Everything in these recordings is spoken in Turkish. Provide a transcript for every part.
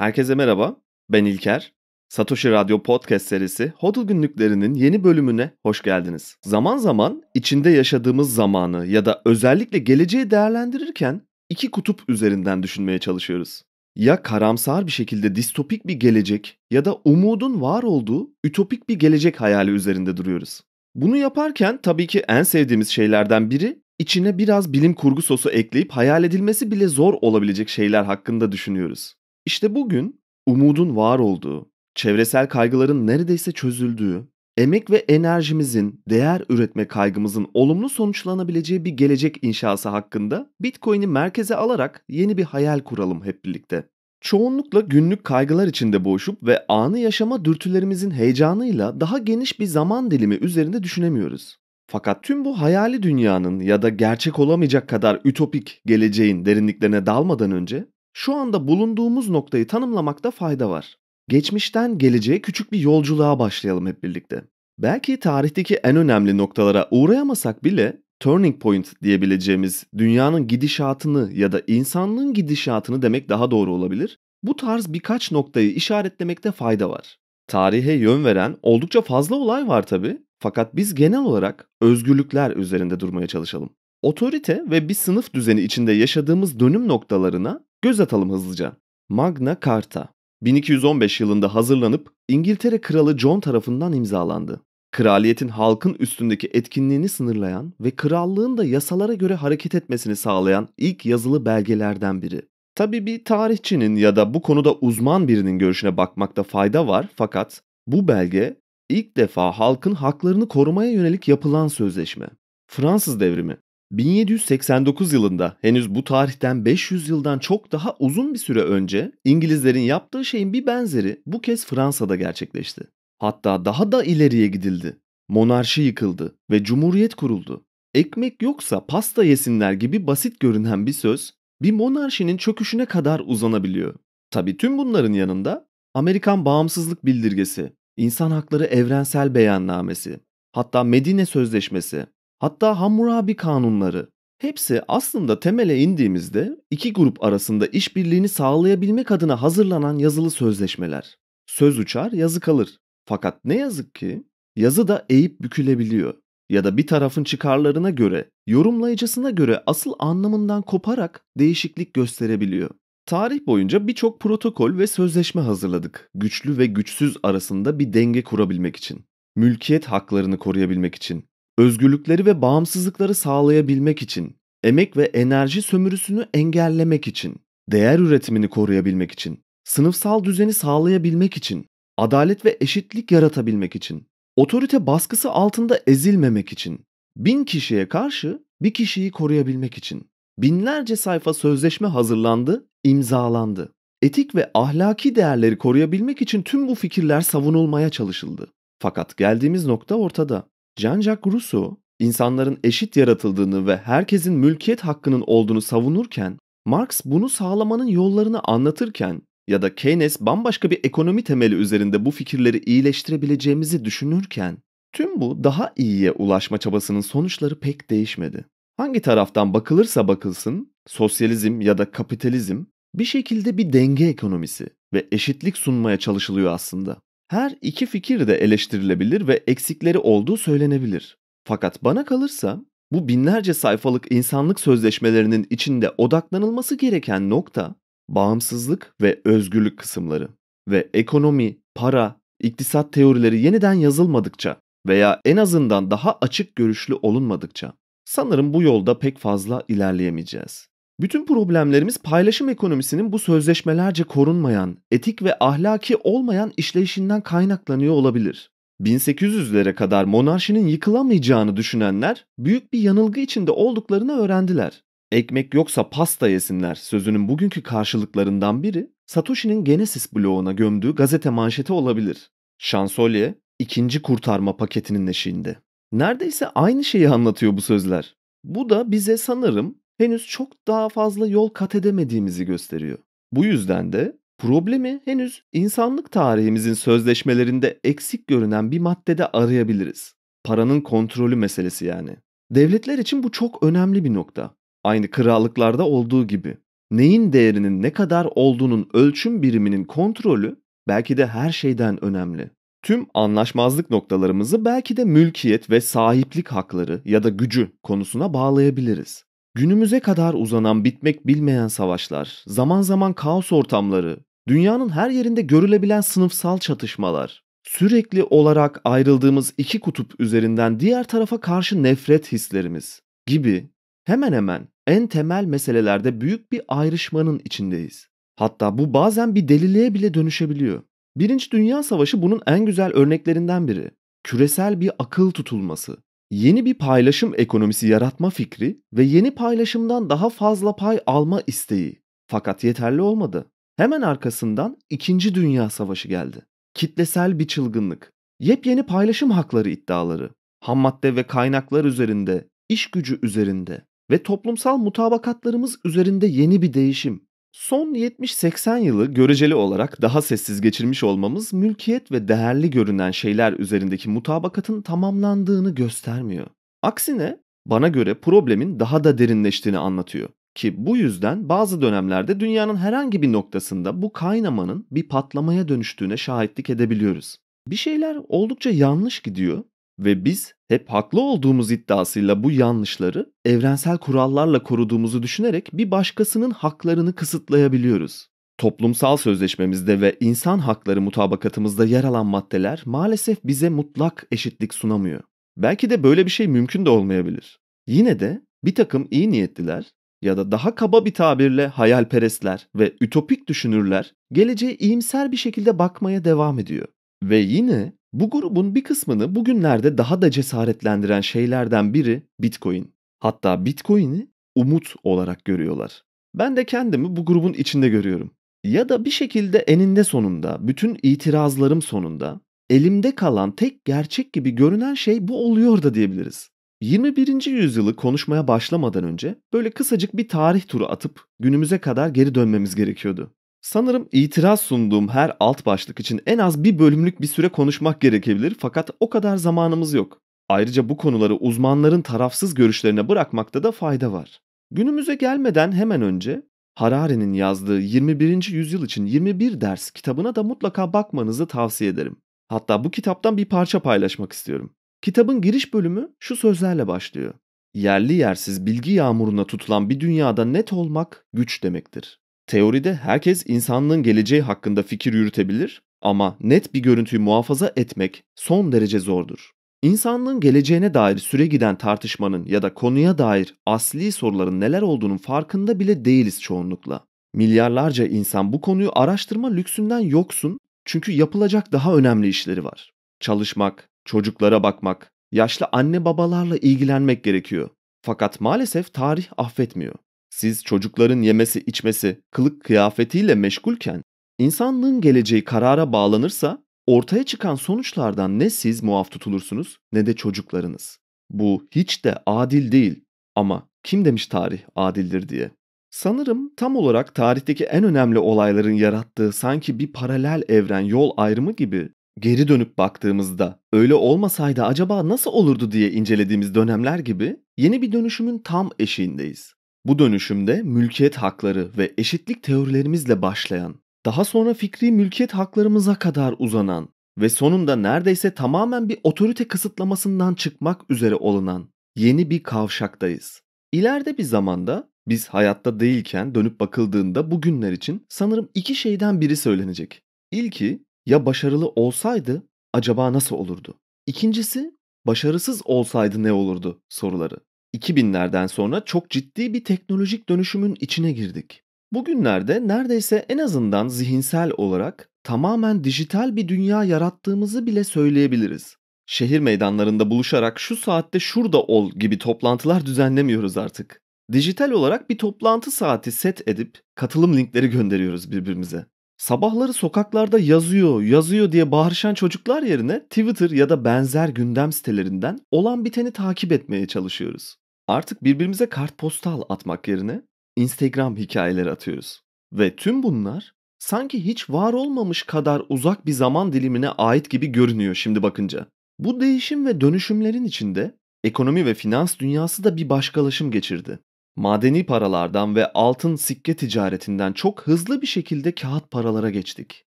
Herkese merhaba, ben İlker. Satoshi Radyo Podcast serisi HODL günlüklerinin yeni bölümüne hoş geldiniz. Zaman zaman içinde yaşadığımız zamanı ya da özellikle geleceği değerlendirirken iki kutup üzerinden düşünmeye çalışıyoruz. Ya karamsar bir şekilde distopik bir gelecek ya da umudun var olduğu ütopik bir gelecek hayali üzerinde duruyoruz. Bunu yaparken tabii ki en sevdiğimiz şeylerden biri içine biraz bilim kurgu sosu ekleyip hayal edilmesi bile zor olabilecek şeyler hakkında düşünüyoruz. İşte bugün umudun var olduğu, çevresel kaygıların neredeyse çözüldüğü, emek ve enerjimizin, değer üretme kaygımızın olumlu sonuçlanabileceği bir gelecek inşası hakkında Bitcoin'i merkeze alarak yeni bir hayal kuralım hep birlikte. Çoğunlukla günlük kaygılar içinde boğuşup ve anı yaşama dürtülerimizin heyecanıyla daha geniş bir zaman dilimi üzerinde düşünemiyoruz. Fakat tüm bu hayali dünyanın ya da gerçek olamayacak kadar ütopik geleceğin derinliklerine dalmadan önce şu anda bulunduğumuz noktayı tanımlamakta fayda var. Geçmişten geleceğe küçük bir yolculuğa başlayalım hep birlikte. Belki tarihteki en önemli noktalara uğrayamasak bile turning point diyebileceğimiz dünyanın gidişatını ya da insanlığın gidişatını demek daha doğru olabilir. Bu tarz birkaç noktayı işaretlemekte fayda var. Tarihe yön veren oldukça fazla olay var tabi fakat biz genel olarak özgürlükler üzerinde durmaya çalışalım. Otorite ve bir sınıf düzeni içinde yaşadığımız dönüm noktalarına Göz atalım hızlıca. Magna Carta 1215 yılında hazırlanıp İngiltere Kralı John tarafından imzalandı. Kraliyetin halkın üstündeki etkinliğini sınırlayan ve krallığın da yasalara göre hareket etmesini sağlayan ilk yazılı belgelerden biri. Tabi bir tarihçinin ya da bu konuda uzman birinin görüşüne bakmakta fayda var fakat bu belge ilk defa halkın haklarını korumaya yönelik yapılan sözleşme. Fransız devrimi 1789 yılında henüz bu tarihten 500 yıldan çok daha uzun bir süre önce İngilizlerin yaptığı şeyin bir benzeri bu kez Fransa'da gerçekleşti. Hatta daha da ileriye gidildi. Monarşi yıkıldı ve cumhuriyet kuruldu. Ekmek yoksa pasta yesinler gibi basit görünen bir söz bir monarşinin çöküşüne kadar uzanabiliyor. Tabi tüm bunların yanında Amerikan Bağımsızlık Bildirgesi, İnsan Hakları Evrensel Beyannamesi, hatta Medine Sözleşmesi hatta Hammurabi kanunları hepsi aslında temele indiğimizde iki grup arasında işbirliğini sağlayabilmek adına hazırlanan yazılı sözleşmeler. Söz uçar, yazı kalır. Fakat ne yazık ki yazı da eğip bükülebiliyor ya da bir tarafın çıkarlarına göre, yorumlayıcısına göre asıl anlamından koparak değişiklik gösterebiliyor. Tarih boyunca birçok protokol ve sözleşme hazırladık. Güçlü ve güçsüz arasında bir denge kurabilmek için, mülkiyet haklarını koruyabilmek için, özgürlükleri ve bağımsızlıkları sağlayabilmek için, emek ve enerji sömürüsünü engellemek için, değer üretimini koruyabilmek için, sınıfsal düzeni sağlayabilmek için, adalet ve eşitlik yaratabilmek için, otorite baskısı altında ezilmemek için, bin kişiye karşı bir kişiyi koruyabilmek için. Binlerce sayfa sözleşme hazırlandı, imzalandı. Etik ve ahlaki değerleri koruyabilmek için tüm bu fikirler savunulmaya çalışıldı. Fakat geldiğimiz nokta ortada. Jean-Jacques Rousseau, insanların eşit yaratıldığını ve herkesin mülkiyet hakkının olduğunu savunurken, Marx bunu sağlamanın yollarını anlatırken ya da Keynes bambaşka bir ekonomi temeli üzerinde bu fikirleri iyileştirebileceğimizi düşünürken, tüm bu daha iyiye ulaşma çabasının sonuçları pek değişmedi. Hangi taraftan bakılırsa bakılsın, sosyalizm ya da kapitalizm bir şekilde bir denge ekonomisi ve eşitlik sunmaya çalışılıyor aslında. Her iki fikir de eleştirilebilir ve eksikleri olduğu söylenebilir. Fakat bana kalırsa bu binlerce sayfalık insanlık sözleşmelerinin içinde odaklanılması gereken nokta bağımsızlık ve özgürlük kısımları ve ekonomi, para, iktisat teorileri yeniden yazılmadıkça veya en azından daha açık görüşlü olunmadıkça sanırım bu yolda pek fazla ilerleyemeyeceğiz. Bütün problemlerimiz paylaşım ekonomisinin bu sözleşmelerce korunmayan, etik ve ahlaki olmayan işleyişinden kaynaklanıyor olabilir. 1800'lere kadar monarşinin yıkılamayacağını düşünenler büyük bir yanılgı içinde olduklarını öğrendiler. Ekmek yoksa pasta yesinler sözünün bugünkü karşılıklarından biri Satoshi'nin Genesis bloğuna gömdüğü gazete manşeti olabilir. Şansölye ikinci kurtarma paketinin eşiğinde. Neredeyse aynı şeyi anlatıyor bu sözler. Bu da bize sanırım henüz çok daha fazla yol kat edemediğimizi gösteriyor. Bu yüzden de problemi henüz insanlık tarihimizin sözleşmelerinde eksik görünen bir maddede arayabiliriz. Paranın kontrolü meselesi yani. Devletler için bu çok önemli bir nokta. Aynı krallıklarda olduğu gibi. Neyin değerinin ne kadar olduğunun ölçüm biriminin kontrolü belki de her şeyden önemli. Tüm anlaşmazlık noktalarımızı belki de mülkiyet ve sahiplik hakları ya da gücü konusuna bağlayabiliriz. Günümüze kadar uzanan bitmek bilmeyen savaşlar, zaman zaman kaos ortamları, dünyanın her yerinde görülebilen sınıfsal çatışmalar, sürekli olarak ayrıldığımız iki kutup üzerinden diğer tarafa karşı nefret hislerimiz gibi hemen hemen en temel meselelerde büyük bir ayrışmanın içindeyiz. Hatta bu bazen bir deliliğe bile dönüşebiliyor. Birinci Dünya Savaşı bunun en güzel örneklerinden biri. Küresel bir akıl tutulması yeni bir paylaşım ekonomisi yaratma fikri ve yeni paylaşımdan daha fazla pay alma isteği. Fakat yeterli olmadı. Hemen arkasından 2. Dünya Savaşı geldi. Kitlesel bir çılgınlık, yepyeni paylaşım hakları iddiaları, hammadde ve kaynaklar üzerinde, iş gücü üzerinde ve toplumsal mutabakatlarımız üzerinde yeni bir değişim. Son 70-80 yılı göreceli olarak daha sessiz geçirmiş olmamız mülkiyet ve değerli görünen şeyler üzerindeki mutabakatın tamamlandığını göstermiyor. Aksine bana göre problemin daha da derinleştiğini anlatıyor. Ki bu yüzden bazı dönemlerde dünyanın herhangi bir noktasında bu kaynamanın bir patlamaya dönüştüğüne şahitlik edebiliyoruz. Bir şeyler oldukça yanlış gidiyor ve biz hep haklı olduğumuz iddiasıyla bu yanlışları evrensel kurallarla koruduğumuzu düşünerek bir başkasının haklarını kısıtlayabiliyoruz. Toplumsal sözleşmemizde ve insan hakları mutabakatımızda yer alan maddeler maalesef bize mutlak eşitlik sunamıyor. Belki de böyle bir şey mümkün de olmayabilir. Yine de bir takım iyi niyetliler ya da daha kaba bir tabirle hayalperestler ve ütopik düşünürler geleceğe iyimser bir şekilde bakmaya devam ediyor. Ve yine bu grubun bir kısmını bugünlerde daha da cesaretlendiren şeylerden biri Bitcoin. Hatta Bitcoin'i umut olarak görüyorlar. Ben de kendimi bu grubun içinde görüyorum. Ya da bir şekilde eninde sonunda, bütün itirazlarım sonunda elimde kalan tek gerçek gibi görünen şey bu oluyor da diyebiliriz. 21. yüzyılı konuşmaya başlamadan önce böyle kısacık bir tarih turu atıp günümüze kadar geri dönmemiz gerekiyordu. Sanırım itiraz sunduğum her alt başlık için en az bir bölümlük bir süre konuşmak gerekebilir fakat o kadar zamanımız yok. Ayrıca bu konuları uzmanların tarafsız görüşlerine bırakmakta da fayda var. Günümüze gelmeden hemen önce Harari'nin yazdığı 21. yüzyıl için 21 ders kitabına da mutlaka bakmanızı tavsiye ederim. Hatta bu kitaptan bir parça paylaşmak istiyorum. Kitabın giriş bölümü şu sözlerle başlıyor. Yerli yersiz bilgi yağmuruna tutulan bir dünyada net olmak güç demektir. Teoride herkes insanlığın geleceği hakkında fikir yürütebilir ama net bir görüntüyü muhafaza etmek son derece zordur. İnsanlığın geleceğine dair süre giden tartışmanın ya da konuya dair asli soruların neler olduğunun farkında bile değiliz çoğunlukla. Milyarlarca insan bu konuyu araştırma lüksünden yoksun çünkü yapılacak daha önemli işleri var. Çalışmak, çocuklara bakmak, yaşlı anne babalarla ilgilenmek gerekiyor. Fakat maalesef tarih affetmiyor. Siz çocukların yemesi içmesi, kılık kıyafetiyle meşgulken insanlığın geleceği karara bağlanırsa ortaya çıkan sonuçlardan ne siz muaf tutulursunuz ne de çocuklarınız. Bu hiç de adil değil ama kim demiş tarih adildir diye. Sanırım tam olarak tarihteki en önemli olayların yarattığı sanki bir paralel evren yol ayrımı gibi geri dönüp baktığımızda öyle olmasaydı acaba nasıl olurdu diye incelediğimiz dönemler gibi yeni bir dönüşümün tam eşiğindeyiz. Bu dönüşümde mülkiyet hakları ve eşitlik teorilerimizle başlayan, daha sonra fikri mülkiyet haklarımıza kadar uzanan ve sonunda neredeyse tamamen bir otorite kısıtlamasından çıkmak üzere olunan yeni bir kavşaktayız. İleride bir zamanda biz hayatta değilken dönüp bakıldığında bugünler için sanırım iki şeyden biri söylenecek. İlki ya başarılı olsaydı acaba nasıl olurdu? İkincisi başarısız olsaydı ne olurdu soruları. 2000'lerden sonra çok ciddi bir teknolojik dönüşümün içine girdik. Bugünlerde neredeyse en azından zihinsel olarak tamamen dijital bir dünya yarattığımızı bile söyleyebiliriz. Şehir meydanlarında buluşarak şu saatte şurada ol gibi toplantılar düzenlemiyoruz artık. Dijital olarak bir toplantı saati set edip katılım linkleri gönderiyoruz birbirimize. Sabahları sokaklarda yazıyor, yazıyor diye bağırışan çocuklar yerine Twitter ya da benzer gündem sitelerinden olan biteni takip etmeye çalışıyoruz. Artık birbirimize kartpostal atmak yerine Instagram hikayeleri atıyoruz. Ve tüm bunlar sanki hiç var olmamış kadar uzak bir zaman dilimine ait gibi görünüyor şimdi bakınca. Bu değişim ve dönüşümlerin içinde ekonomi ve finans dünyası da bir başkalaşım geçirdi. Madeni paralardan ve altın sikke ticaretinden çok hızlı bir şekilde kağıt paralara geçtik.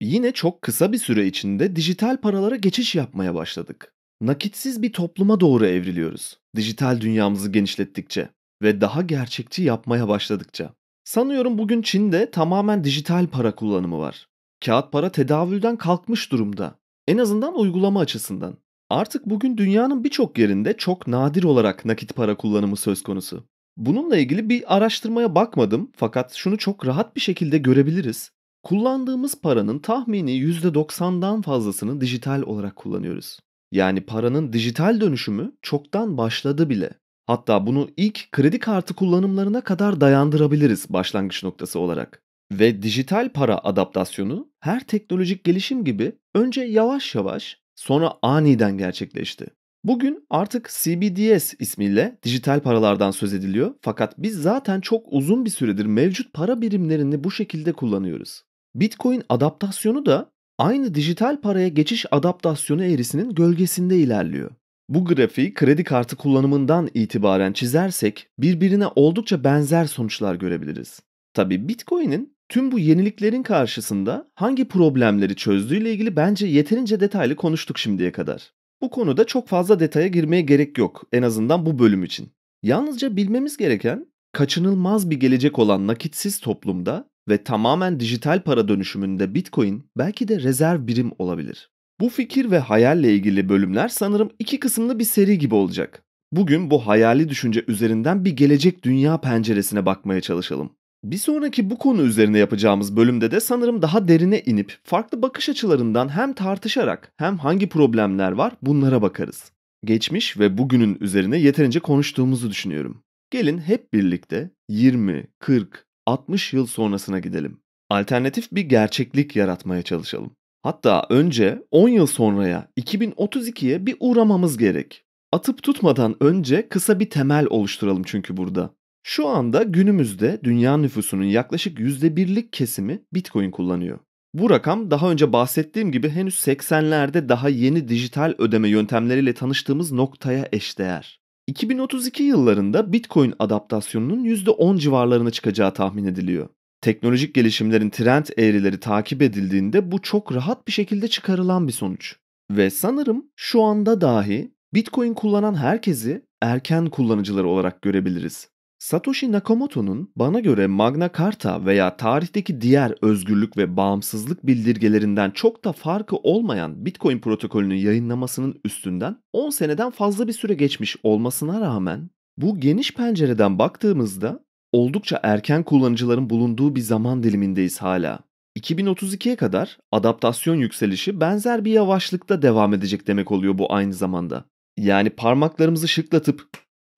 Yine çok kısa bir süre içinde dijital paralara geçiş yapmaya başladık. Nakitsiz bir topluma doğru evriliyoruz. Dijital dünyamızı genişlettikçe ve daha gerçekçi yapmaya başladıkça. Sanıyorum bugün Çin'de tamamen dijital para kullanımı var. Kağıt para tedavülden kalkmış durumda. En azından uygulama açısından. Artık bugün dünyanın birçok yerinde çok nadir olarak nakit para kullanımı söz konusu. Bununla ilgili bir araştırmaya bakmadım fakat şunu çok rahat bir şekilde görebiliriz. Kullandığımız paranın tahmini %90'dan fazlasını dijital olarak kullanıyoruz. Yani paranın dijital dönüşümü çoktan başladı bile. Hatta bunu ilk kredi kartı kullanımlarına kadar dayandırabiliriz başlangıç noktası olarak. Ve dijital para adaptasyonu her teknolojik gelişim gibi önce yavaş yavaş sonra aniden gerçekleşti. Bugün artık CBDS ismiyle dijital paralardan söz ediliyor fakat biz zaten çok uzun bir süredir mevcut para birimlerini bu şekilde kullanıyoruz. Bitcoin adaptasyonu da aynı dijital paraya geçiş adaptasyonu eğrisinin gölgesinde ilerliyor. Bu grafiği kredi kartı kullanımından itibaren çizersek birbirine oldukça benzer sonuçlar görebiliriz. Tabi Bitcoin'in tüm bu yeniliklerin karşısında hangi problemleri çözdüğüyle ilgili bence yeterince detaylı konuştuk şimdiye kadar. Bu konuda çok fazla detaya girmeye gerek yok en azından bu bölüm için. Yalnızca bilmemiz gereken kaçınılmaz bir gelecek olan nakitsiz toplumda ve tamamen dijital para dönüşümünde Bitcoin belki de rezerv birim olabilir. Bu fikir ve hayalle ilgili bölümler sanırım iki kısımlı bir seri gibi olacak. Bugün bu hayali düşünce üzerinden bir gelecek dünya penceresine bakmaya çalışalım. Bir sonraki bu konu üzerine yapacağımız bölümde de sanırım daha derine inip farklı bakış açılarından hem tartışarak hem hangi problemler var bunlara bakarız. Geçmiş ve bugünün üzerine yeterince konuştuğumuzu düşünüyorum. Gelin hep birlikte 20, 40, 60 yıl sonrasına gidelim. Alternatif bir gerçeklik yaratmaya çalışalım. Hatta önce 10 yıl sonraya 2032'ye bir uğramamız gerek. Atıp tutmadan önce kısa bir temel oluşturalım çünkü burada. Şu anda günümüzde dünya nüfusunun yaklaşık %1'lik kesimi Bitcoin kullanıyor. Bu rakam daha önce bahsettiğim gibi henüz 80'lerde daha yeni dijital ödeme yöntemleriyle tanıştığımız noktaya eşdeğer. 2032 yıllarında Bitcoin adaptasyonunun %10 civarlarına çıkacağı tahmin ediliyor. Teknolojik gelişimlerin trend eğrileri takip edildiğinde bu çok rahat bir şekilde çıkarılan bir sonuç. Ve sanırım şu anda dahi Bitcoin kullanan herkesi erken kullanıcıları olarak görebiliriz. Satoshi Nakamoto'nun bana göre Magna Carta veya tarihteki diğer özgürlük ve bağımsızlık bildirgelerinden çok da farkı olmayan Bitcoin protokolünün yayınlamasının üstünden 10 seneden fazla bir süre geçmiş olmasına rağmen bu geniş pencereden baktığımızda oldukça erken kullanıcıların bulunduğu bir zaman dilimindeyiz hala. 2032'ye kadar adaptasyon yükselişi benzer bir yavaşlıkta devam edecek demek oluyor bu aynı zamanda. Yani parmaklarımızı şıklatıp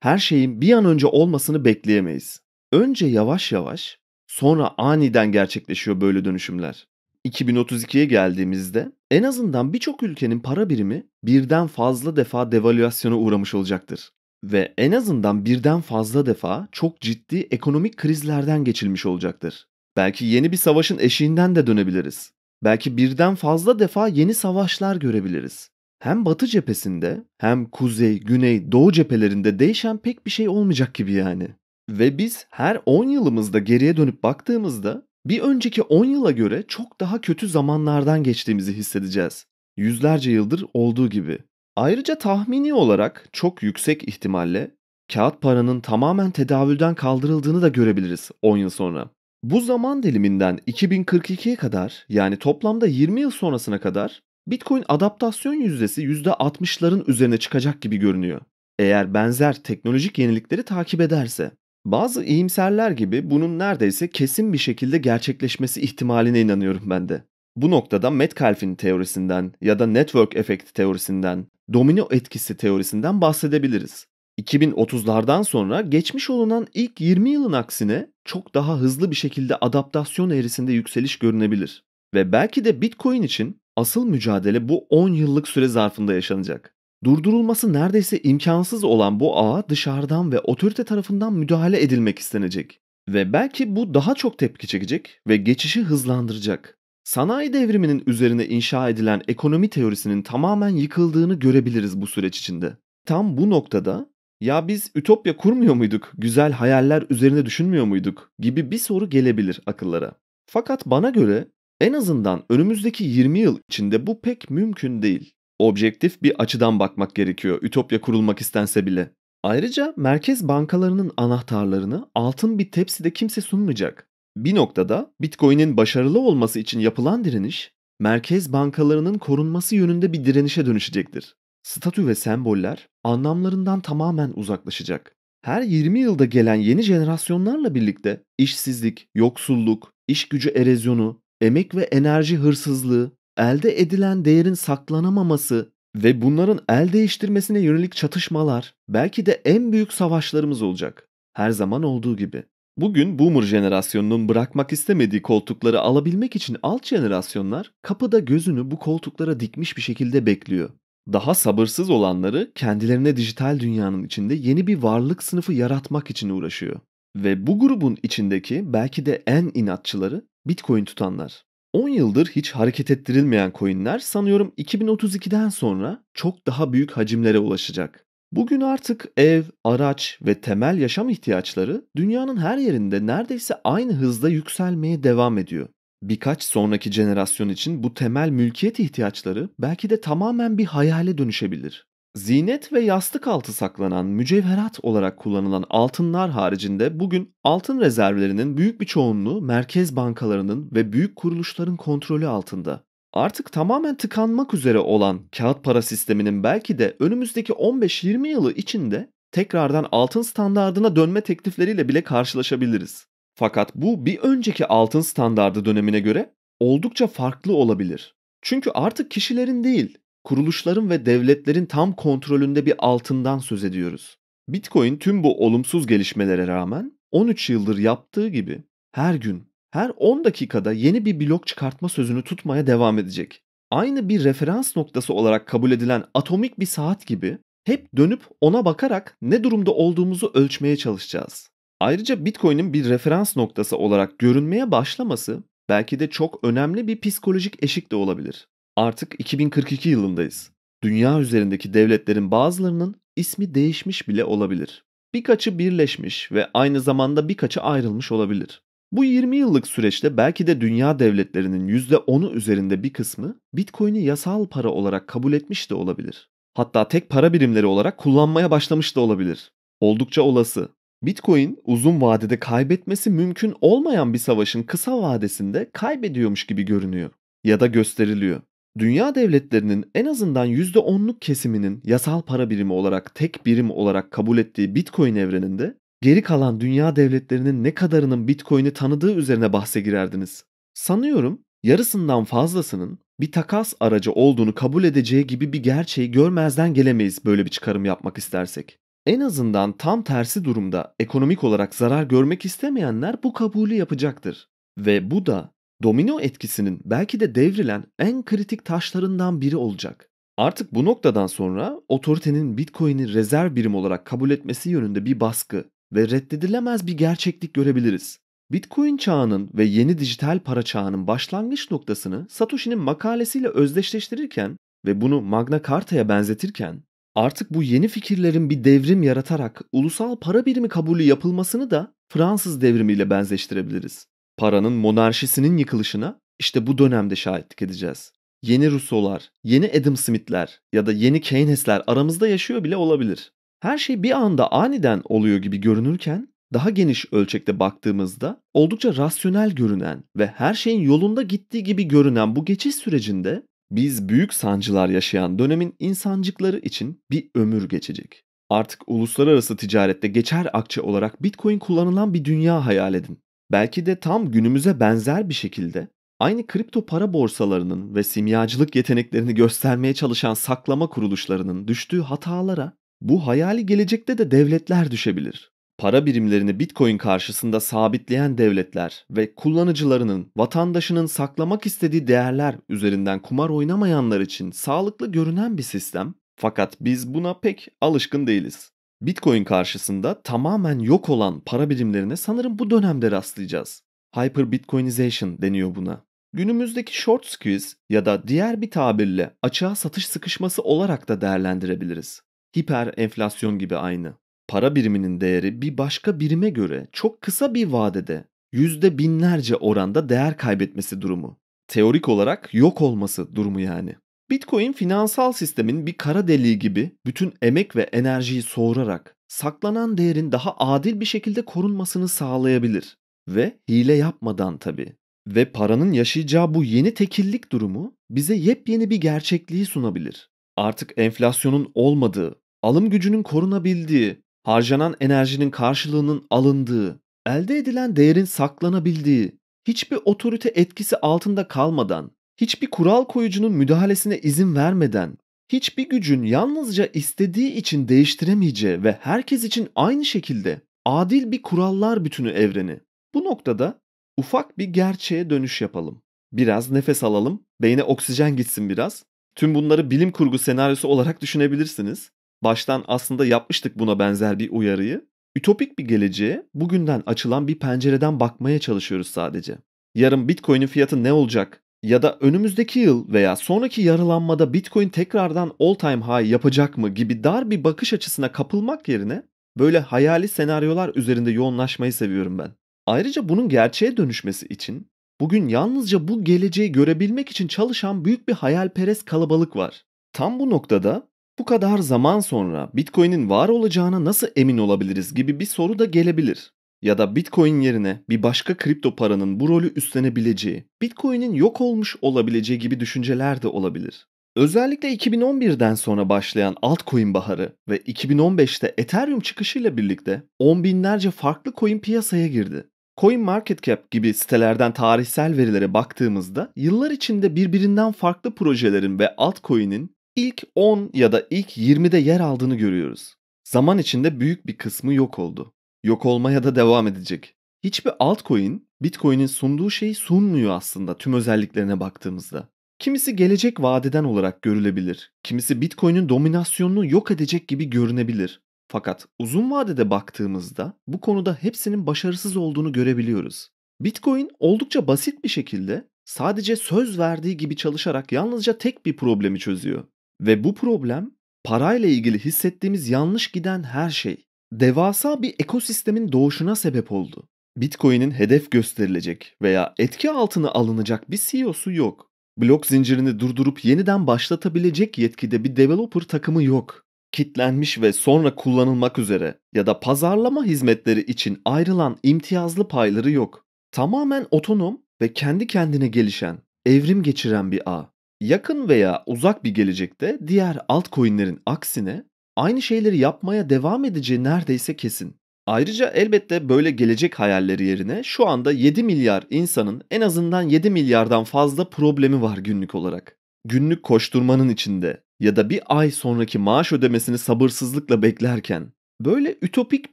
her şeyin bir an önce olmasını bekleyemeyiz. Önce yavaş yavaş, sonra aniden gerçekleşiyor böyle dönüşümler. 2032'ye geldiğimizde en azından birçok ülkenin para birimi birden fazla defa devalüasyona uğramış olacaktır ve en azından birden fazla defa çok ciddi ekonomik krizlerden geçilmiş olacaktır. Belki yeni bir savaşın eşiğinden de dönebiliriz. Belki birden fazla defa yeni savaşlar görebiliriz hem batı cephesinde hem kuzey, güney, doğu cephelerinde değişen pek bir şey olmayacak gibi yani. Ve biz her 10 yılımızda geriye dönüp baktığımızda bir önceki 10 yıla göre çok daha kötü zamanlardan geçtiğimizi hissedeceğiz. Yüzlerce yıldır olduğu gibi. Ayrıca tahmini olarak çok yüksek ihtimalle kağıt paranın tamamen tedavülden kaldırıldığını da görebiliriz 10 yıl sonra. Bu zaman diliminden 2042'ye kadar yani toplamda 20 yıl sonrasına kadar Bitcoin adaptasyon yüzdesi %60'ların üzerine çıkacak gibi görünüyor. Eğer benzer teknolojik yenilikleri takip ederse. Bazı iyimserler gibi bunun neredeyse kesin bir şekilde gerçekleşmesi ihtimaline inanıyorum ben de. Bu noktada Metcalfe'in teorisinden ya da network efekt teorisinden, domino etkisi teorisinden bahsedebiliriz. 2030'lardan sonra geçmiş olunan ilk 20 yılın aksine çok daha hızlı bir şekilde adaptasyon eğrisinde yükseliş görünebilir. Ve belki de Bitcoin için Asıl mücadele bu 10 yıllık süre zarfında yaşanacak. Durdurulması neredeyse imkansız olan bu ağa dışarıdan ve otorite tarafından müdahale edilmek istenecek. Ve belki bu daha çok tepki çekecek ve geçişi hızlandıracak. Sanayi devriminin üzerine inşa edilen ekonomi teorisinin tamamen yıkıldığını görebiliriz bu süreç içinde. Tam bu noktada ya biz ütopya kurmuyor muyduk, güzel hayaller üzerine düşünmüyor muyduk gibi bir soru gelebilir akıllara. Fakat bana göre en azından önümüzdeki 20 yıl içinde bu pek mümkün değil. Objektif bir açıdan bakmak gerekiyor Ütopya kurulmak istense bile. Ayrıca merkez bankalarının anahtarlarını altın bir tepside kimse sunmayacak. Bir noktada Bitcoin'in başarılı olması için yapılan direniş merkez bankalarının korunması yönünde bir direnişe dönüşecektir. Statü ve semboller anlamlarından tamamen uzaklaşacak. Her 20 yılda gelen yeni jenerasyonlarla birlikte işsizlik, yoksulluk, iş gücü erozyonu, emek ve enerji hırsızlığı, elde edilen değerin saklanamaması ve bunların el değiştirmesine yönelik çatışmalar belki de en büyük savaşlarımız olacak. Her zaman olduğu gibi. Bugün boomer jenerasyonunun bırakmak istemediği koltukları alabilmek için alt jenerasyonlar kapıda gözünü bu koltuklara dikmiş bir şekilde bekliyor. Daha sabırsız olanları kendilerine dijital dünyanın içinde yeni bir varlık sınıfı yaratmak için uğraşıyor. Ve bu grubun içindeki belki de en inatçıları Bitcoin tutanlar. 10 yıldır hiç hareket ettirilmeyen coinler sanıyorum 2032'den sonra çok daha büyük hacimlere ulaşacak. Bugün artık ev, araç ve temel yaşam ihtiyaçları dünyanın her yerinde neredeyse aynı hızda yükselmeye devam ediyor. Birkaç sonraki jenerasyon için bu temel mülkiyet ihtiyaçları belki de tamamen bir hayale dönüşebilir. Zinet ve yastık altı saklanan mücevherat olarak kullanılan altınlar haricinde bugün altın rezervlerinin büyük bir çoğunluğu merkez bankalarının ve büyük kuruluşların kontrolü altında. Artık tamamen tıkanmak üzere olan kağıt para sisteminin belki de önümüzdeki 15-20 yılı içinde tekrardan altın standardına dönme teklifleriyle bile karşılaşabiliriz. Fakat bu bir önceki altın standardı dönemine göre oldukça farklı olabilir. Çünkü artık kişilerin değil, kuruluşların ve devletlerin tam kontrolünde bir altından söz ediyoruz. Bitcoin tüm bu olumsuz gelişmelere rağmen 13 yıldır yaptığı gibi her gün, her 10 dakikada yeni bir blok çıkartma sözünü tutmaya devam edecek. Aynı bir referans noktası olarak kabul edilen atomik bir saat gibi hep dönüp ona bakarak ne durumda olduğumuzu ölçmeye çalışacağız. Ayrıca Bitcoin'in bir referans noktası olarak görünmeye başlaması belki de çok önemli bir psikolojik eşik de olabilir. Artık 2042 yılındayız. Dünya üzerindeki devletlerin bazılarının ismi değişmiş bile olabilir. Birkaçı birleşmiş ve aynı zamanda birkaçı ayrılmış olabilir. Bu 20 yıllık süreçte belki de dünya devletlerinin %10'u üzerinde bir kısmı Bitcoin'i yasal para olarak kabul etmiş de olabilir. Hatta tek para birimleri olarak kullanmaya başlamış da olabilir. Oldukça olası. Bitcoin uzun vadede kaybetmesi mümkün olmayan bir savaşın kısa vadesinde kaybediyormuş gibi görünüyor ya da gösteriliyor. Dünya devletlerinin en azından %10'luk kesiminin yasal para birimi olarak tek birim olarak kabul ettiği Bitcoin evreninde geri kalan dünya devletlerinin ne kadarının Bitcoin'i tanıdığı üzerine bahse girerdiniz. Sanıyorum yarısından fazlasının bir takas aracı olduğunu kabul edeceği gibi bir gerçeği görmezden gelemeyiz böyle bir çıkarım yapmak istersek. En azından tam tersi durumda ekonomik olarak zarar görmek istemeyenler bu kabulü yapacaktır. Ve bu da domino etkisinin belki de devrilen en kritik taşlarından biri olacak. Artık bu noktadan sonra otoritenin Bitcoin'i rezerv birim olarak kabul etmesi yönünde bir baskı ve reddedilemez bir gerçeklik görebiliriz. Bitcoin çağının ve yeni dijital para çağının başlangıç noktasını Satoshi'nin makalesiyle özdeşleştirirken ve bunu Magna Carta'ya benzetirken artık bu yeni fikirlerin bir devrim yaratarak ulusal para birimi kabulü yapılmasını da Fransız devrimiyle benzeştirebiliriz paranın monarşisinin yıkılışına işte bu dönemde şahitlik edeceğiz. Yeni Rusolar, yeni Adam Smith'ler ya da yeni Keynes'ler aramızda yaşıyor bile olabilir. Her şey bir anda aniden oluyor gibi görünürken daha geniş ölçekte baktığımızda oldukça rasyonel görünen ve her şeyin yolunda gittiği gibi görünen bu geçiş sürecinde biz büyük sancılar yaşayan dönemin insancıkları için bir ömür geçecek. Artık uluslararası ticarette geçer akçe olarak Bitcoin kullanılan bir dünya hayal edin belki de tam günümüze benzer bir şekilde aynı kripto para borsalarının ve simyacılık yeteneklerini göstermeye çalışan saklama kuruluşlarının düştüğü hatalara bu hayali gelecekte de devletler düşebilir. Para birimlerini Bitcoin karşısında sabitleyen devletler ve kullanıcılarının, vatandaşının saklamak istediği değerler üzerinden kumar oynamayanlar için sağlıklı görünen bir sistem fakat biz buna pek alışkın değiliz. Bitcoin karşısında tamamen yok olan para birimlerine sanırım bu dönemde rastlayacağız. Hyper Bitcoinization deniyor buna. Günümüzdeki short squeeze ya da diğer bir tabirle açığa satış sıkışması olarak da değerlendirebiliriz. Hiper enflasyon gibi aynı. Para biriminin değeri bir başka birime göre çok kısa bir vadede yüzde binlerce oranda değer kaybetmesi durumu. Teorik olarak yok olması durumu yani. Bitcoin finansal sistemin bir kara deliği gibi bütün emek ve enerjiyi soğurarak saklanan değerin daha adil bir şekilde korunmasını sağlayabilir ve hile yapmadan tabi Ve paranın yaşayacağı bu yeni tekillik durumu bize yepyeni bir gerçekliği sunabilir. Artık enflasyonun olmadığı, alım gücünün korunabildiği, harcanan enerjinin karşılığının alındığı, elde edilen değerin saklanabildiği, hiçbir otorite etkisi altında kalmadan hiçbir kural koyucunun müdahalesine izin vermeden, hiçbir gücün yalnızca istediği için değiştiremeyeceği ve herkes için aynı şekilde adil bir kurallar bütünü evreni. Bu noktada ufak bir gerçeğe dönüş yapalım. Biraz nefes alalım, beyne oksijen gitsin biraz. Tüm bunları bilim kurgu senaryosu olarak düşünebilirsiniz. Baştan aslında yapmıştık buna benzer bir uyarıyı. Ütopik bir geleceğe bugünden açılan bir pencereden bakmaya çalışıyoruz sadece. Yarın Bitcoin'in fiyatı ne olacak? ya da önümüzdeki yıl veya sonraki yarılanmada Bitcoin tekrardan all time high yapacak mı gibi dar bir bakış açısına kapılmak yerine böyle hayali senaryolar üzerinde yoğunlaşmayı seviyorum ben. Ayrıca bunun gerçeğe dönüşmesi için bugün yalnızca bu geleceği görebilmek için çalışan büyük bir hayalperest kalabalık var. Tam bu noktada bu kadar zaman sonra Bitcoin'in var olacağına nasıl emin olabiliriz gibi bir soru da gelebilir ya da Bitcoin yerine bir başka kripto paranın bu rolü üstlenebileceği, Bitcoin'in yok olmuş olabileceği gibi düşünceler de olabilir. Özellikle 2011'den sonra başlayan altcoin baharı ve 2015'te Ethereum çıkışıyla birlikte on binlerce farklı coin piyasaya girdi. CoinMarketCap gibi sitelerden tarihsel verilere baktığımızda yıllar içinde birbirinden farklı projelerin ve altcoin'in ilk 10 ya da ilk 20'de yer aldığını görüyoruz. Zaman içinde büyük bir kısmı yok oldu yok olmaya da devam edecek. Hiçbir altcoin Bitcoin'in sunduğu şeyi sunmuyor aslında tüm özelliklerine baktığımızda. Kimisi gelecek vadeden olarak görülebilir. Kimisi Bitcoin'in dominasyonunu yok edecek gibi görünebilir. Fakat uzun vadede baktığımızda bu konuda hepsinin başarısız olduğunu görebiliyoruz. Bitcoin oldukça basit bir şekilde sadece söz verdiği gibi çalışarak yalnızca tek bir problemi çözüyor. Ve bu problem parayla ilgili hissettiğimiz yanlış giden her şey devasa bir ekosistemin doğuşuna sebep oldu. Bitcoin'in hedef gösterilecek veya etki altına alınacak bir CEO'su yok. Blok zincirini durdurup yeniden başlatabilecek yetkide bir developer takımı yok. Kitlenmiş ve sonra kullanılmak üzere ya da pazarlama hizmetleri için ayrılan imtiyazlı payları yok. Tamamen otonom ve kendi kendine gelişen, evrim geçiren bir ağ. Yakın veya uzak bir gelecekte diğer altcoin'lerin aksine aynı şeyleri yapmaya devam edeceği neredeyse kesin. Ayrıca elbette böyle gelecek hayalleri yerine şu anda 7 milyar insanın en azından 7 milyardan fazla problemi var günlük olarak. Günlük koşturmanın içinde ya da bir ay sonraki maaş ödemesini sabırsızlıkla beklerken böyle ütopik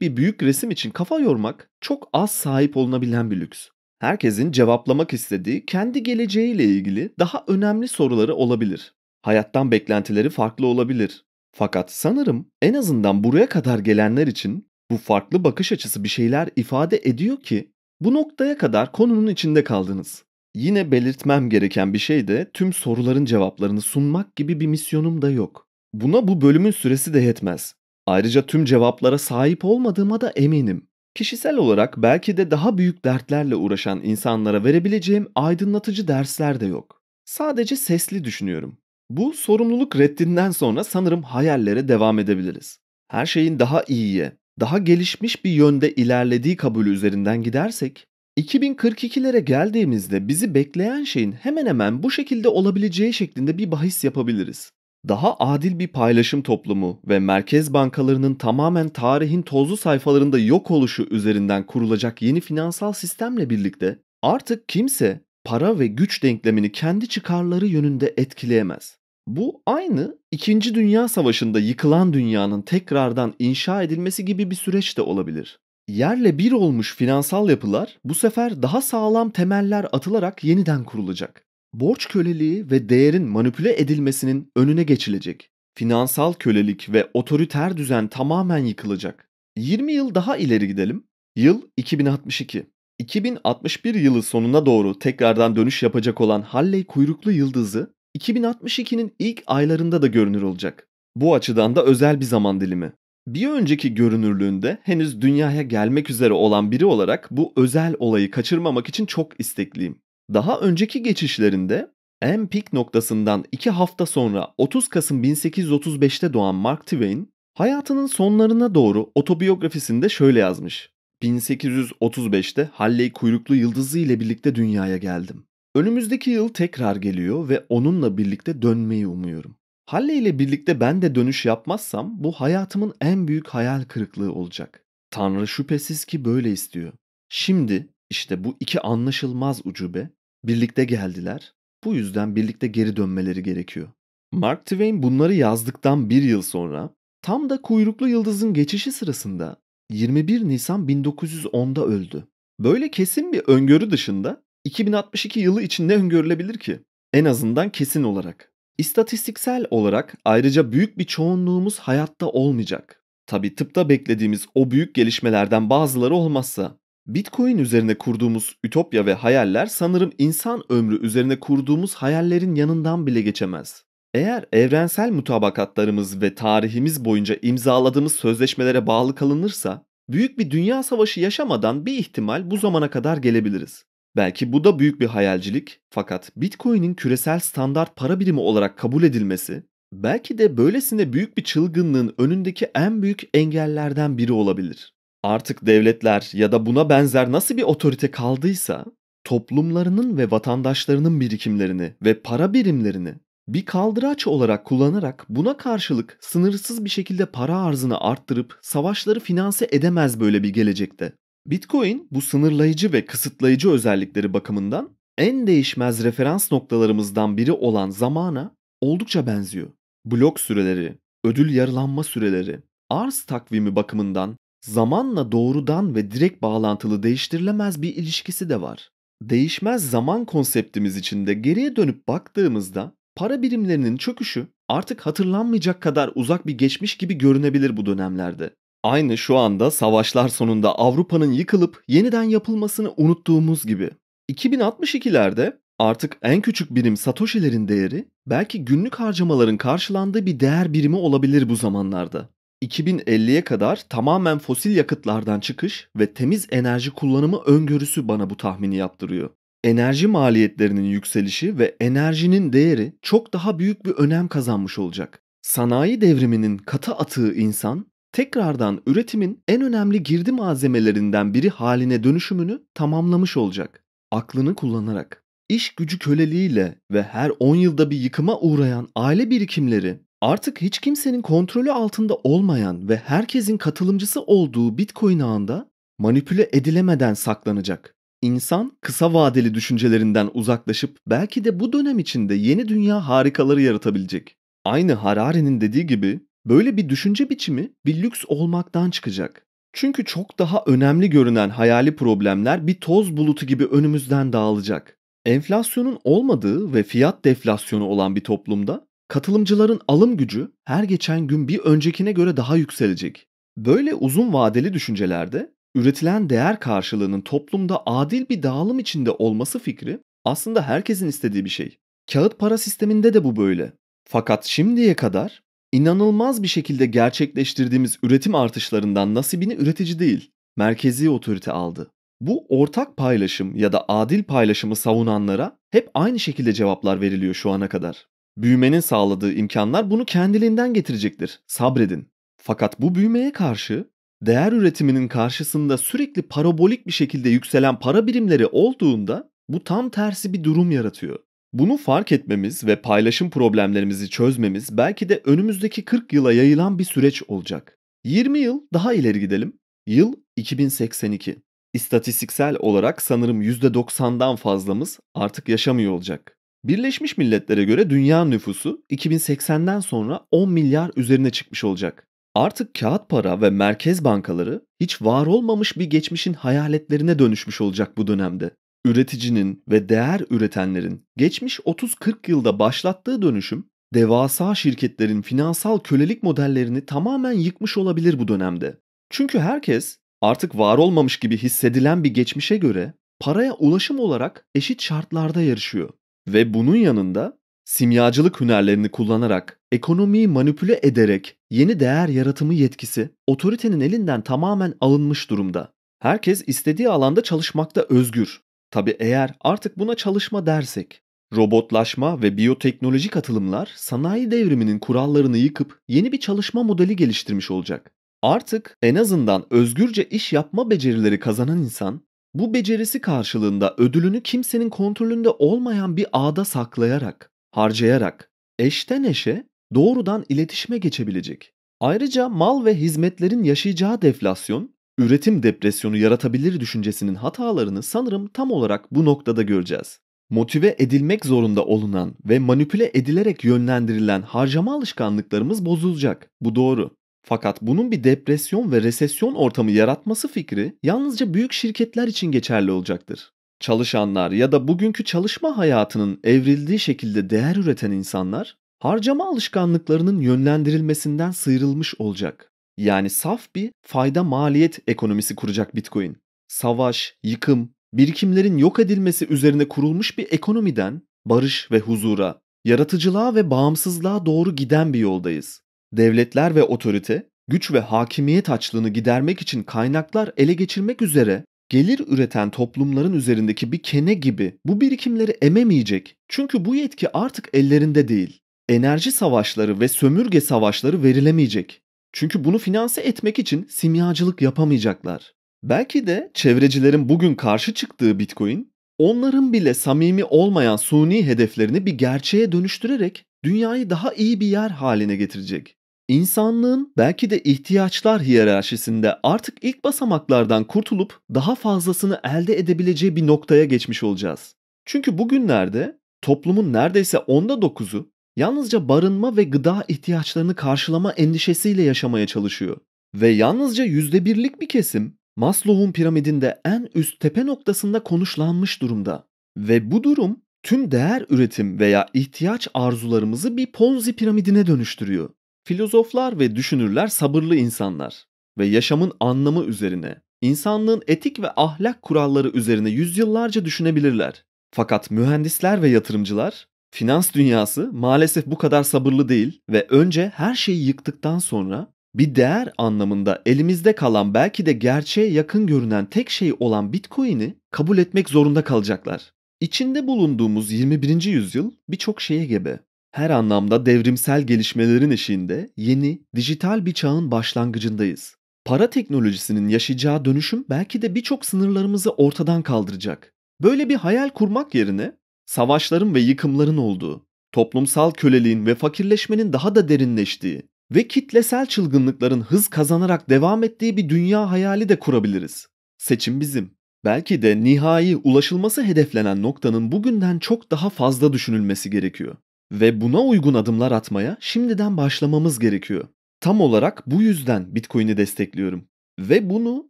bir büyük resim için kafa yormak çok az sahip olunabilen bir lüks. Herkesin cevaplamak istediği kendi geleceğiyle ilgili daha önemli soruları olabilir. Hayattan beklentileri farklı olabilir. Fakat sanırım en azından buraya kadar gelenler için bu farklı bakış açısı bir şeyler ifade ediyor ki bu noktaya kadar konunun içinde kaldınız. Yine belirtmem gereken bir şey de tüm soruların cevaplarını sunmak gibi bir misyonum da yok. Buna bu bölümün süresi de yetmez. Ayrıca tüm cevaplara sahip olmadığıma da eminim. Kişisel olarak belki de daha büyük dertlerle uğraşan insanlara verebileceğim aydınlatıcı dersler de yok. Sadece sesli düşünüyorum. Bu sorumluluk reddinden sonra sanırım hayallere devam edebiliriz. Her şeyin daha iyiye, daha gelişmiş bir yönde ilerlediği kabulü üzerinden gidersek, 2042'lere geldiğimizde bizi bekleyen şeyin hemen hemen bu şekilde olabileceği şeklinde bir bahis yapabiliriz. Daha adil bir paylaşım toplumu ve merkez bankalarının tamamen tarihin tozlu sayfalarında yok oluşu üzerinden kurulacak yeni finansal sistemle birlikte artık kimse para ve güç denklemini kendi çıkarları yönünde etkileyemez. Bu aynı 2. Dünya Savaşı'nda yıkılan dünyanın tekrardan inşa edilmesi gibi bir süreç de olabilir. Yerle bir olmuş finansal yapılar bu sefer daha sağlam temeller atılarak yeniden kurulacak. Borç köleliği ve değerin manipüle edilmesinin önüne geçilecek. Finansal kölelik ve otoriter düzen tamamen yıkılacak. 20 yıl daha ileri gidelim. Yıl 2062. 2061 yılı sonuna doğru tekrardan dönüş yapacak olan Halley kuyruklu yıldızı 2062'nin ilk aylarında da görünür olacak. Bu açıdan da özel bir zaman dilimi. Bir önceki görünürlüğünde henüz dünyaya gelmek üzere olan biri olarak bu özel olayı kaçırmamak için çok istekliyim. Daha önceki geçişlerinde en peak noktasından 2 hafta sonra 30 Kasım 1835'te doğan Mark Twain hayatının sonlarına doğru otobiyografisinde şöyle yazmış. 1835'te Halley kuyruklu yıldızı ile birlikte dünyaya geldim. Önümüzdeki yıl tekrar geliyor ve onunla birlikte dönmeyi umuyorum. Halle ile birlikte ben de dönüş yapmazsam bu hayatımın en büyük hayal kırıklığı olacak. Tanrı şüphesiz ki böyle istiyor. Şimdi işte bu iki anlaşılmaz ucube birlikte geldiler. Bu yüzden birlikte geri dönmeleri gerekiyor. Mark Twain bunları yazdıktan bir yıl sonra tam da kuyruklu yıldızın geçişi sırasında 21 Nisan 1910'da öldü. Böyle kesin bir öngörü dışında 2062 yılı için ne öngörülebilir ki? En azından kesin olarak. İstatistiksel olarak ayrıca büyük bir çoğunluğumuz hayatta olmayacak. Tabi tıpta beklediğimiz o büyük gelişmelerden bazıları olmazsa. Bitcoin üzerine kurduğumuz ütopya ve hayaller sanırım insan ömrü üzerine kurduğumuz hayallerin yanından bile geçemez. Eğer evrensel mutabakatlarımız ve tarihimiz boyunca imzaladığımız sözleşmelere bağlı kalınırsa, büyük bir dünya savaşı yaşamadan bir ihtimal bu zamana kadar gelebiliriz. Belki bu da büyük bir hayalcilik fakat Bitcoin'in küresel standart para birimi olarak kabul edilmesi belki de böylesine büyük bir çılgınlığın önündeki en büyük engellerden biri olabilir. Artık devletler ya da buna benzer nasıl bir otorite kaldıysa toplumlarının ve vatandaşlarının birikimlerini ve para birimlerini bir kaldıraç olarak kullanarak buna karşılık sınırsız bir şekilde para arzını arttırıp savaşları finanse edemez böyle bir gelecekte. Bitcoin bu sınırlayıcı ve kısıtlayıcı özellikleri bakımından en değişmez referans noktalarımızdan biri olan zamana oldukça benziyor. Blok süreleri, ödül yarılanma süreleri, arz takvimi bakımından zamanla doğrudan ve direkt bağlantılı değiştirilemez bir ilişkisi de var. Değişmez zaman konseptimiz içinde geriye dönüp baktığımızda para birimlerinin çöküşü artık hatırlanmayacak kadar uzak bir geçmiş gibi görünebilir bu dönemlerde. Aynı şu anda savaşlar sonunda Avrupa'nın yıkılıp yeniden yapılmasını unuttuğumuz gibi. 2062'lerde artık en küçük birim Satoshi'lerin değeri belki günlük harcamaların karşılandığı bir değer birimi olabilir bu zamanlarda. 2050'ye kadar tamamen fosil yakıtlardan çıkış ve temiz enerji kullanımı öngörüsü bana bu tahmini yaptırıyor. Enerji maliyetlerinin yükselişi ve enerjinin değeri çok daha büyük bir önem kazanmış olacak. Sanayi devriminin katı atığı insan tekrardan üretimin en önemli girdi malzemelerinden biri haline dönüşümünü tamamlamış olacak. Aklını kullanarak iş gücü köleliğiyle ve her 10 yılda bir yıkıma uğrayan aile birikimleri artık hiç kimsenin kontrolü altında olmayan ve herkesin katılımcısı olduğu Bitcoin ağında manipüle edilemeden saklanacak. İnsan kısa vadeli düşüncelerinden uzaklaşıp belki de bu dönem içinde yeni dünya harikaları yaratabilecek. Aynı Harari'nin dediği gibi Böyle bir düşünce biçimi bir lüks olmaktan çıkacak. Çünkü çok daha önemli görünen hayali problemler bir toz bulutu gibi önümüzden dağılacak. Enflasyonun olmadığı ve fiyat deflasyonu olan bir toplumda katılımcıların alım gücü her geçen gün bir öncekine göre daha yükselecek. Böyle uzun vadeli düşüncelerde üretilen değer karşılığının toplumda adil bir dağılım içinde olması fikri aslında herkesin istediği bir şey. Kağıt para sisteminde de bu böyle. Fakat şimdiye kadar İnanılmaz bir şekilde gerçekleştirdiğimiz üretim artışlarından nasibini üretici değil, merkezi otorite aldı. Bu ortak paylaşım ya da adil paylaşımı savunanlara hep aynı şekilde cevaplar veriliyor şu ana kadar. Büyümenin sağladığı imkanlar bunu kendiliğinden getirecektir. Sabredin. Fakat bu büyümeye karşı değer üretiminin karşısında sürekli parabolik bir şekilde yükselen para birimleri olduğunda bu tam tersi bir durum yaratıyor. Bunu fark etmemiz ve paylaşım problemlerimizi çözmemiz belki de önümüzdeki 40 yıla yayılan bir süreç olacak. 20 yıl daha ileri gidelim. Yıl 2082. İstatistiksel olarak sanırım %90'dan fazlamız artık yaşamıyor olacak. Birleşmiş Milletler'e göre dünya nüfusu 2080'den sonra 10 milyar üzerine çıkmış olacak. Artık kağıt para ve merkez bankaları hiç var olmamış bir geçmişin hayaletlerine dönüşmüş olacak bu dönemde üreticinin ve değer üretenlerin geçmiş 30-40 yılda başlattığı dönüşüm devasa şirketlerin finansal kölelik modellerini tamamen yıkmış olabilir bu dönemde. Çünkü herkes artık var olmamış gibi hissedilen bir geçmişe göre paraya ulaşım olarak eşit şartlarda yarışıyor ve bunun yanında simyacılık hünerlerini kullanarak, ekonomiyi manipüle ederek yeni değer yaratımı yetkisi otoritenin elinden tamamen alınmış durumda. Herkes istediği alanda çalışmakta özgür Tabi eğer artık buna çalışma dersek, robotlaşma ve biyoteknolojik atılımlar sanayi devriminin kurallarını yıkıp yeni bir çalışma modeli geliştirmiş olacak. Artık en azından özgürce iş yapma becerileri kazanan insan, bu becerisi karşılığında ödülünü kimsenin kontrolünde olmayan bir ağda saklayarak, harcayarak, eşten eşe doğrudan iletişime geçebilecek. Ayrıca mal ve hizmetlerin yaşayacağı deflasyon üretim depresyonu yaratabilir düşüncesinin hatalarını sanırım tam olarak bu noktada göreceğiz. Motive edilmek zorunda olunan ve manipüle edilerek yönlendirilen harcama alışkanlıklarımız bozulacak. Bu doğru. Fakat bunun bir depresyon ve resesyon ortamı yaratması fikri yalnızca büyük şirketler için geçerli olacaktır. Çalışanlar ya da bugünkü çalışma hayatının evrildiği şekilde değer üreten insanlar harcama alışkanlıklarının yönlendirilmesinden sıyrılmış olacak. Yani saf bir fayda maliyet ekonomisi kuracak Bitcoin. Savaş, yıkım, birikimlerin yok edilmesi üzerine kurulmuş bir ekonomiden barış ve huzura, yaratıcılığa ve bağımsızlığa doğru giden bir yoldayız. Devletler ve otorite güç ve hakimiyet açlığını gidermek için kaynaklar ele geçirmek üzere gelir üreten toplumların üzerindeki bir kene gibi bu birikimleri ememeyecek. Çünkü bu yetki artık ellerinde değil. Enerji savaşları ve sömürge savaşları verilemeyecek. Çünkü bunu finanse etmek için simyacılık yapamayacaklar. Belki de çevrecilerin bugün karşı çıktığı Bitcoin, onların bile samimi olmayan suni hedeflerini bir gerçeğe dönüştürerek dünyayı daha iyi bir yer haline getirecek. İnsanlığın belki de ihtiyaçlar hiyerarşisinde artık ilk basamaklardan kurtulup daha fazlasını elde edebileceği bir noktaya geçmiş olacağız. Çünkü bugünlerde toplumun neredeyse onda dokuzu yalnızca barınma ve gıda ihtiyaçlarını karşılama endişesiyle yaşamaya çalışıyor. Ve yalnızca yüzde birlik bir kesim Maslow'un piramidinde en üst tepe noktasında konuşlanmış durumda. Ve bu durum tüm değer üretim veya ihtiyaç arzularımızı bir Ponzi piramidine dönüştürüyor. Filozoflar ve düşünürler sabırlı insanlar ve yaşamın anlamı üzerine, insanlığın etik ve ahlak kuralları üzerine yüzyıllarca düşünebilirler. Fakat mühendisler ve yatırımcılar Finans dünyası maalesef bu kadar sabırlı değil ve önce her şeyi yıktıktan sonra bir değer anlamında elimizde kalan belki de gerçeğe yakın görünen tek şey olan Bitcoin'i kabul etmek zorunda kalacaklar. İçinde bulunduğumuz 21. yüzyıl birçok şeye gebe. Her anlamda devrimsel gelişmelerin eşiğinde yeni, dijital bir çağın başlangıcındayız. Para teknolojisinin yaşayacağı dönüşüm belki de birçok sınırlarımızı ortadan kaldıracak. Böyle bir hayal kurmak yerine savaşların ve yıkımların olduğu, toplumsal köleliğin ve fakirleşmenin daha da derinleştiği ve kitlesel çılgınlıkların hız kazanarak devam ettiği bir dünya hayali de kurabiliriz. Seçim bizim. Belki de nihai ulaşılması hedeflenen noktanın bugünden çok daha fazla düşünülmesi gerekiyor ve buna uygun adımlar atmaya şimdiden başlamamız gerekiyor. Tam olarak bu yüzden Bitcoin'i destekliyorum ve bunu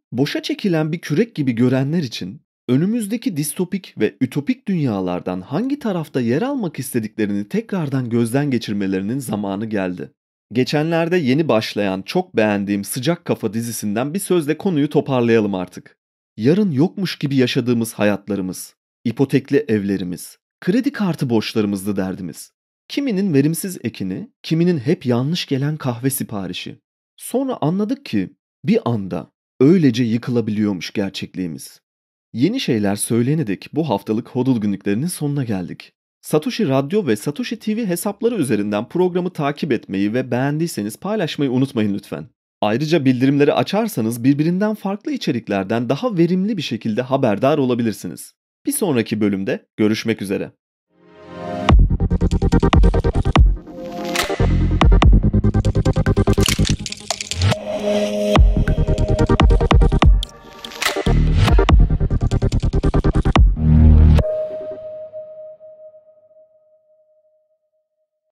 boşa çekilen bir kürek gibi görenler için önümüzdeki distopik ve ütopik dünyalardan hangi tarafta yer almak istediklerini tekrardan gözden geçirmelerinin zamanı geldi. Geçenlerde yeni başlayan çok beğendiğim Sıcak Kafa dizisinden bir sözle konuyu toparlayalım artık. Yarın yokmuş gibi yaşadığımız hayatlarımız, ipotekli evlerimiz, kredi kartı borçlarımızdı derdimiz. Kiminin verimsiz ekini, kiminin hep yanlış gelen kahve siparişi. Sonra anladık ki bir anda öylece yıkılabiliyormuş gerçekliğimiz. Yeni şeyler söylenedik bu haftalık hodl günlüklerinin sonuna geldik. Satoshi Radyo ve Satoshi TV hesapları üzerinden programı takip etmeyi ve beğendiyseniz paylaşmayı unutmayın lütfen. Ayrıca bildirimleri açarsanız birbirinden farklı içeriklerden daha verimli bir şekilde haberdar olabilirsiniz. Bir sonraki bölümde görüşmek üzere.